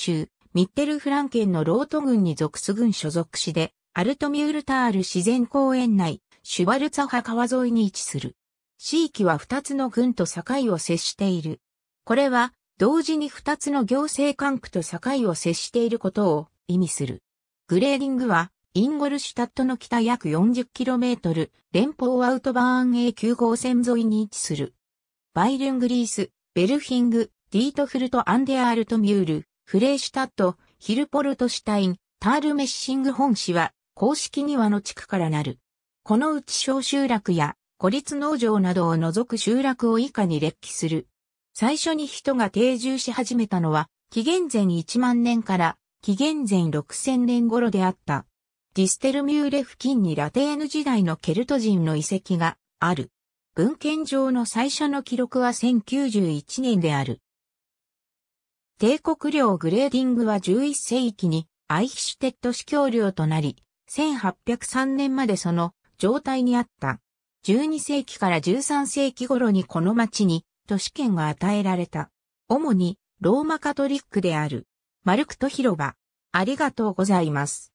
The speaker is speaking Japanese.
州、ミッテルフランケンのロート軍に属す軍所属市で、アルトミュールタール自然公園内、シュワルツァハ川沿いに位置する。地域は2つの軍と境を接している。これは、同時に2つの行政管区と境を接していることを意味する。グレーディングは、インゴルシュタットの北約 40km、連邦アウトバーン A9 号線沿いに位置する。バイルングリース、ベルフィング、ディートフルト・アンデアールト・ミュール、フレーシュタット、ヒルポルトシュタイン、タールメッシング本市は、公式庭の地区からなる。このうち小集落や孤立農場などを除く集落を以下に列記する。最初に人が定住し始めたのは、紀元前1万年から紀元前6000年頃であった。ディステルミューレ付近にラテーヌ時代のケルト人の遺跡がある。文献上の最初の記録は1091年である。帝国領グレーディングは11世紀にアイヒシュテッド司教領となり、1803年までその状態にあった。12世紀から13世紀頃にこの町に都市圏が与えられた。主にローマカトリックである。マルクト広場。ありがとうございます。